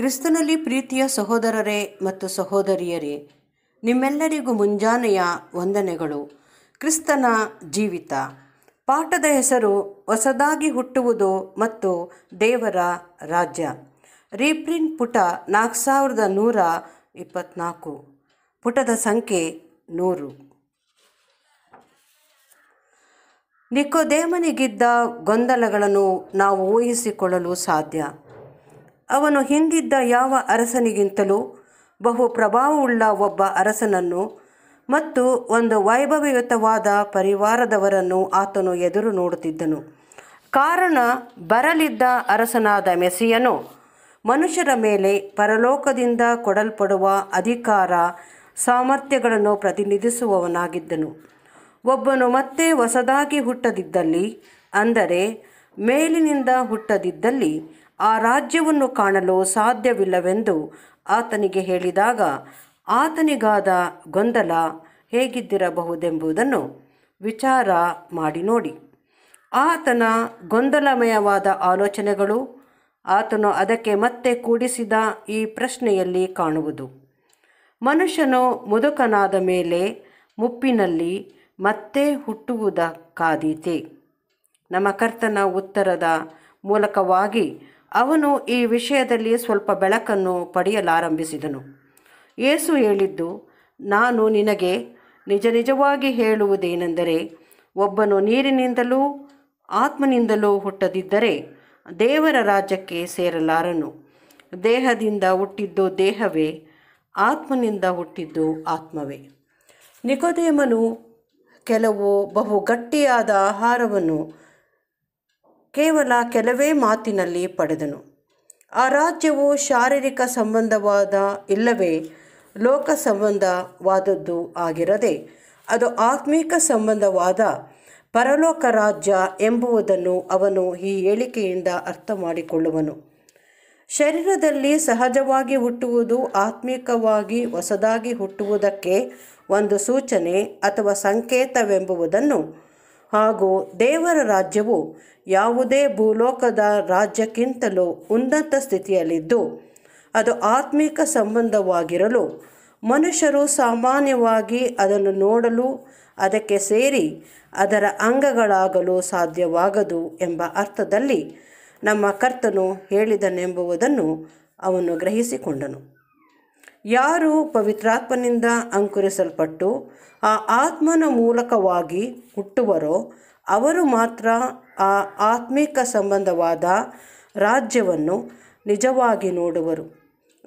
ಕ್ರಿಸ್ತನಲ್ಲಿ ಪ್ರೀತಿಯ ಸಹೋದರರೇ ಮತ್ತು ಸಹೋದರಿಯರೇ ನಿಮ್ಮೆಲ್ಲರಿಗೂ ಮುಂಜಾನೆಯ ವಂದನೆಗಳು ಕ್ರಿಸ್ತನ ಜೀವಿತ ಪಾಠದ ಹೆಸರು ಹೊಸದಾಗಿ ಹುಟ್ಟುವುದು ಮತ್ತು ದೇವರ ರಾಜ್ಯ ರೀಪ್ರಿಂಟ್ ಪುಟ ನಾಲ್ಕು ಸಾವಿರದ ನೂರ ಇಪ್ಪತ್ನಾಲ್ಕು ಪುಟದ ಸಂಖ್ಯೆ ನೂರು ನಿಕೋದೇಮನಿಗಿದ್ದ ಗೊಂದಲಗಳನ್ನು ನಾವು ಊಹಿಸಿಕೊಳ್ಳಲು ಸಾಧ್ಯ ಅವನು ಹಿಂದಿದ್ದ ಯಾವ ಅರಸನಿಗಿಂತಲೂ ಬಹು ಪ್ರಭಾವವುಳ್ಳ ಒಬ್ಬ ಅರಸನನ್ನು ಮತ್ತು ಒಂದು ವೈಭವಯುತವಾದ ಪರಿವಾರದವರನ್ನು ಆತನು ಎದುರು ನೋಡುತ್ತಿದ್ದನು ಕಾರಣ ಬರಲಿದ್ದ ಅರಸನಾದ ಮೆಸಿಯನು ಮನುಷ್ಯರ ಮೇಲೆ ಪರಲೋಕದಿಂದ ಕೊಡಲ್ಪಡುವ ಅಧಿಕಾರ ಸಾಮರ್ಥ್ಯಗಳನ್ನು ಪ್ರತಿನಿಧಿಸುವವನಾಗಿದ್ದನು ಒಬ್ಬನು ಮತ್ತೆ ಹೊಸದಾಗಿ ಹುಟ್ಟದಿದ್ದಲ್ಲಿ ಅಂದರೆ ಮೇಲಿನಿಂದ ಹುಟ್ಟದಿದ್ದಲ್ಲಿ ಆ ರಾಜ್ಯವನ್ನು ಕಾಣಲು ಸಾಧ್ಯವಿಲ್ಲವೆಂದು ಆತನಿಗೆ ಹೇಳಿದಾಗ ಆತನಿಗಾದ ಗೊಂದಲ ಹೇಗಿದ್ದಿರಬಹುದೆಂಬುದನ್ನು ವಿಚಾರ ಮಾಡಿ ನೋಡಿ ಆತನ ಗೊಂದಲಮಯವಾದ ಆಲೋಚನೆಗಳು ಆತನು ಅದಕ್ಕೆ ಮತ್ತೆ ಕೂಡಿಸಿದ ಈ ಪ್ರಶ್ನೆಯಲ್ಲಿ ಕಾಣುವುದು ಮನುಷ್ಯನು ಮುದುಕನಾದ ಮೇಲೆ ಮುಪ್ಪಿನಲ್ಲಿ ಮತ್ತೆ ಹುಟ್ಟುವುದಕ್ಕಾದೀತೆ ನಮ್ಮ ಕರ್ತನ ಉತ್ತರದ ಮೂಲಕವಾಗಿ ಅವನು ಈ ವಿಷಯದಲ್ಲಿ ಸ್ವಲ್ಪ ಬೆಳಕನ್ನು ಪಡೆಯಲಾರಂಭಿಸಿದನು ಏಸು ಹೇಳಿದ್ದು ನಾನು ನಿನಗೆ ನಿಜ ನಿಜವಾಗಿ ಹೇಳುವುದೇನೆಂದರೆ ಒಬ್ಬನು ನೀರಿನಿಂದಲೂ ಆತ್ಮನಿಂದಲೂ ಹುಟ್ಟದಿದ್ದರೆ ದೇವರ ರಾಜ್ಯಕ್ಕೆ ಸೇರಲಾರನು ದೇಹದಿಂದ ಹುಟ್ಟಿದ್ದು ದೇಹವೇ ಆತ್ಮನಿಂದ ಹುಟ್ಟಿದ್ದು ಆತ್ಮವೇ ನಿಕೋದೇಮನು ಕೆಲವು ಬಹು ಗಟ್ಟಿಯಾದ ಆಹಾರವನ್ನು ಕೇವಲ ಕೆಲವೇ ಮಾತಿನಲ್ಲಿ ಪಡೆದನು ಆ ರಾಜ್ಯವು ಶಾರೀರಿಕ ಸಂಬಂಧವಾದ ಇಲ್ಲವೇ ಲೋಕ ಸಂಬಂಧವಾದದ್ದು ಆಗಿರದೆ ಅದು ಆತ್ಮೀಕ ಸಂಬಂಧವಾದ ಪರಲೋಕ ರಾಜ್ಯ ಎಂಬುವುದನ್ನು ಅವನು ಈ ಹೇಳಿಕೆಯಿಂದ ಅರ್ಥ ಮಾಡಿಕೊಳ್ಳುವನು ಶರೀರದಲ್ಲಿ ಸಹಜವಾಗಿ ಹುಟ್ಟುವುದು ಆತ್ಮೀಕವಾಗಿ ಹೊಸದಾಗಿ ಹುಟ್ಟುವುದಕ್ಕೆ ಒಂದು ಸೂಚನೆ ಅಥವಾ ಸಂಕೇತವೆಂಬುವುದನ್ನು ಹಾಗೂ ದೇವರ ರಾಜ್ಯವು ಯಾವುದೇ ಭೂಲೋಕದ ರಾಜ್ಯಕ್ಕಿಂತಲೂ ಉನ್ನತ ಸ್ಥಿತಿಯಲ್ಲಿದ್ದು ಅದು ಆತ್ಮಿಕ ಸಂಬಂಧವಾಗಿರಲು ಮನುಷ್ಯರು ಸಾಮಾನ್ಯವಾಗಿ ಅದನ್ನು ನೋಡಲು ಅದಕ್ಕೆ ಸೇರಿ ಅದರ ಅಂಗಗಳಾಗಲು ಸಾಧ್ಯವಾಗದು ಎಂಬ ಅರ್ಥದಲ್ಲಿ ನಮ್ಮ ಕರ್ತನು ಹೇಳಿದನೆಂಬುವುದನ್ನು ಅವನು ಗ್ರಹಿಸಿಕೊಂಡನು ಯಾರು ಪವಿತ್ರಾತ್ಮನಿಂದ ಅಂಕುರಿಸಲ್ಪಟ್ಟು ಆ ಆತ್ಮನ ಮೂಲಕವಾಗಿ ಹುಟ್ಟುವರೋ ಅವರು ಮಾತ್ರ ಆ ಆತ್ಮಿಕ ಸಂಬಂಧವಾದ ರಾಜ್ಯವನ್ನು ನಿಜವಾಗಿ ನೋಡುವರು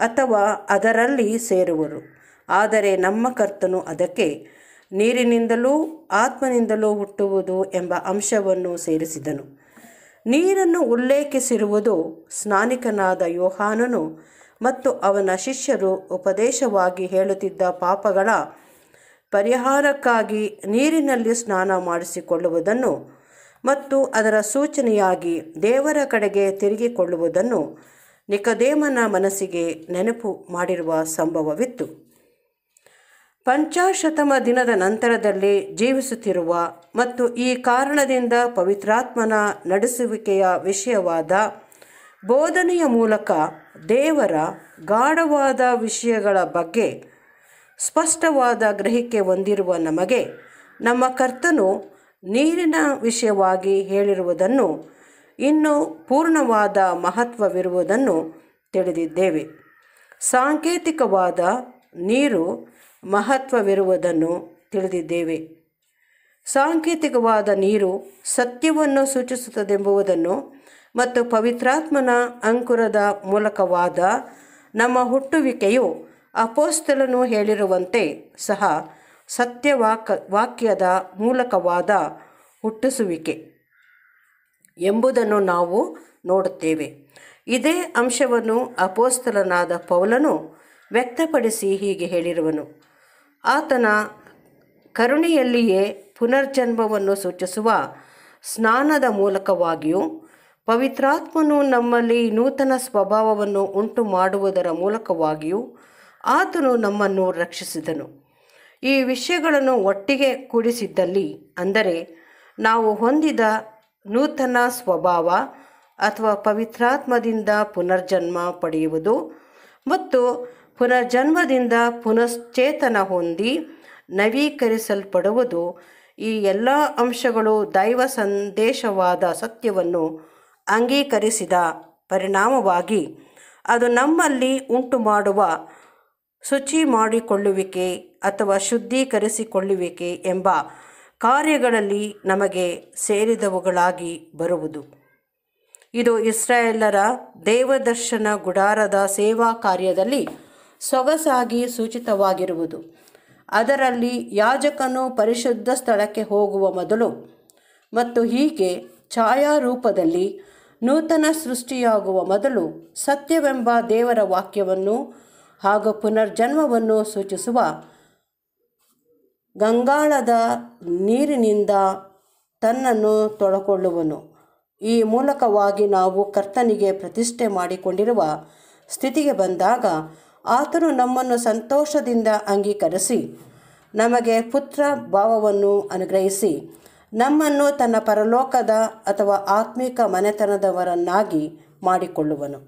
ಅಥವಾ ಅದರಲ್ಲಿ ಸೇರುವರು ಆದರೆ ನಮ್ಮ ಕರ್ತನು ಅದಕ್ಕೆ ನೀರಿನಿಂದಲೂ ಆತ್ಮನಿಂದಲೂ ಹುಟ್ಟುವುದು ಎಂಬ ಅಂಶವನ್ನು ಸೇರಿಸಿದನು ನೀರನ್ನು ಉಲ್ಲೇಖಿಸಿರುವುದು ಸ್ನಾನಿಕನಾದ ಯೋಹಾನನು ಮತ್ತು ಅವನ ಶಿಷ್ಯರು ಉಪದೇಶವಾಗಿ ಹೇಳುತ್ತಿದ್ದ ಪಾಪಗಳ ಪರಿಹಾರಕ್ಕಾಗಿ ನೀರಿನಲ್ಲಿ ಸ್ನಾನ ಮಾಡಿಸಿಕೊಳ್ಳುವುದನ್ನು ಮತ್ತು ಅದರ ಸೂಚನೆಯಾಗಿ ದೇವರ ಕಡೆಗೆ ತಿರುಗಿಕೊಳ್ಳುವುದನ್ನು ನಿಕದೇಮನ ಮನಸ್ಸಿಗೆ ನೆನಪು ಮಾಡಿರುವ ಸಂಭವವಿತ್ತು ಪಂಚಾಶತಮ ದಿನದ ನಂತರದಲ್ಲಿ ಜೀವಿಸುತ್ತಿರುವ ಮತ್ತು ಈ ಕಾರಣದಿಂದ ಪವಿತ್ರಾತ್ಮನ ನಡೆಸುವಿಕೆಯ ವಿಷಯವಾದ ಬೋಧನೆಯ ಮೂಲಕ ದೇವರ ಗಾಢವಾದ ವಿಷಯಗಳ ಬಗ್ಗೆ ಸ್ಪಷ್ಟವಾದ ಗ್ರಹಿಕೆ ಹೊಂದಿರುವ ನಮಗೆ ನಮ್ಮ ಕರ್ತನು ನೀರಿನ ವಿಷಯವಾಗಿ ಹೇಳಿರುವುದನ್ನು ಇನ್ನೂ ಪೂರ್ಣವಾದ ಮಹತ್ವವಿರುವುದನ್ನು ತಿಳಿದಿದ್ದೇವೆ ಸಾಂಕೇತಿಕವಾದ ನೀರು ಮಹತ್ವವಿರುವುದನ್ನು ತಿಳಿದಿದ್ದೇವೆ ಸಾಂಕೇತಿಕವಾದ ನೀರು ಸತ್ಯವನ್ನು ಸೂಚಿಸುತ್ತದೆಂಬುವುದನ್ನು ಮತ್ತು ಪವಿತ್ರಾತ್ಮನ ಅಂಕುರದ ಮೂಲಕವಾದ ನಮ್ಮ ಹುಟ್ಟುವಿಕೆಯು ಅಪೋಸ್ತಲನು ಹೇಳಿರುವಂತೆ ಸಹ ಸತ್ಯವಾಕ ವಾಕ್ಯದ ಮೂಲಕವಾದ ಹುಟ್ಟಿಸುವಿಕೆ ಎಂಬುದನ್ನು ನಾವು ನೋಡುತ್ತೇವೆ ಇದೇ ಅಂಶವನ್ನು ಅಪೋಸ್ತಲನಾದ ಪೌಲನು ವ್ಯಕ್ತಪಡಿಸಿ ಹೀಗೆ ಹೇಳಿರುವನು ಆತನ ಕರುಣೆಯಲ್ಲಿಯೇ ಪುನರ್ಜನ್ಮವನ್ನು ಸೂಚಿಸುವ ಸ್ನಾನದ ಮೂಲಕವಾಗಿಯೂ ಪವಿತ್ರಾತ್ಮನು ನಮ್ಮಲ್ಲಿ ನೂತನ ಸ್ವಭಾವವನ್ನು ಉಂಟು ಮಾಡುವುದರ ಮೂಲಕವಾಗಿಯೂ ಆತನು ನಮ್ಮನ್ನು ರಕ್ಷಿಸಿದನು ಈ ವಿಷಯಗಳನ್ನು ಒಟ್ಟಿಗೆ ಕೂಡಿಸಿದ್ದಲ್ಲಿ ಅಂದರೆ ನಾವು ಹೊಂದಿದ ನೂತನ ಸ್ವಭಾವ ಅಥವಾ ಪವಿತ್ರಾತ್ಮದಿಂದ ಪುನರ್ಜನ್ಮ ಪಡೆಯುವುದು ಮತ್ತು ಪುನರ್ಜನ್ಮದಿಂದ ಪುನಶ್ಚೇತನ ಹೊಂದಿ ನವೀಕರಿಸಲ್ಪಡುವುದು ಈ ಎಲ್ಲ ಅಂಶಗಳು ದೈವ ಸಂದೇಶವಾದ ಸತ್ಯವನ್ನು ಅಂಗೀಕರಿಸಿದ ಪರಿಣಾಮವಾಗಿ ಅದು ನಮ್ಮಲ್ಲಿ ಉಂಟು ಮಾಡುವ ಶುಚಿ ಮಾಡಿಕೊಳ್ಳುವಿಕೆ ಅಥವಾ ಶುದ್ಧೀಕರಿಸಿಕೊಳ್ಳುವಿಕೆ ಎಂಬ ಕಾರ್ಯಗಳಲ್ಲಿ ನಮಗೆ ಸೇರಿದವುಗಳಾಗಿ ಬರುವುದು ಇದು ಇಸ್ರಾಯೇಲರ ದೇವದರ್ಶನ ಗುಡಾರದ ಸೇವಾ ಕಾರ್ಯದಲ್ಲಿ ಸೊಗಸಾಗಿ ಸೂಚಿತವಾಗಿರುವುದು ಅದರಲ್ಲಿ ಯಾಜಕನು ಪರಿಶುದ್ಧ ಸ್ಥಳಕ್ಕೆ ಹೋಗುವ ಮೊದಲು ಮತ್ತು ಹೀಗೆ ಛಾಯಾರೂಪದಲ್ಲಿ ನೂತನ ಸೃಷ್ಟಿಯಾಗುವ ಮೊದಲು ಸತ್ಯವೆಂಬ ದೇವರ ವಾಕ್ಯವನ್ನು ಹಾಗೂ ಪುನರ್ಜನ್ಮವನ್ನು ಸೂಚಿಸುವ ಗಂಗಾಳದ ನೀರಿನಿಂದ ತನ್ನನ್ನು ತೊಳಕೊಳ್ಳುವನು ಈ ಮೂಲಕವಾಗಿ ನಾವು ಕರ್ತನಿಗೆ ಪ್ರತಿಷ್ಠೆ ಮಾಡಿಕೊಂಡಿರುವ ಸ್ಥಿತಿಗೆ ಬಂದಾಗ ಆತನು ನಮ್ಮನ್ನು ಸಂತೋಷದಿಂದ ಅಂಗೀಕರಿಸಿ ನಮಗೆ ಪುತ್ರ ಭಾವವನ್ನು ಅನುಗ್ರಹಿಸಿ ನಮ್ಮನ್ನು ತನ್ನ ಪರಲೋಕದ ಅಥವಾ ಆತ್ಮಿಕ ಮನೆತನದವರನ್ನಾಗಿ ಮಾಡಿಕೊಳ್ಳುವನು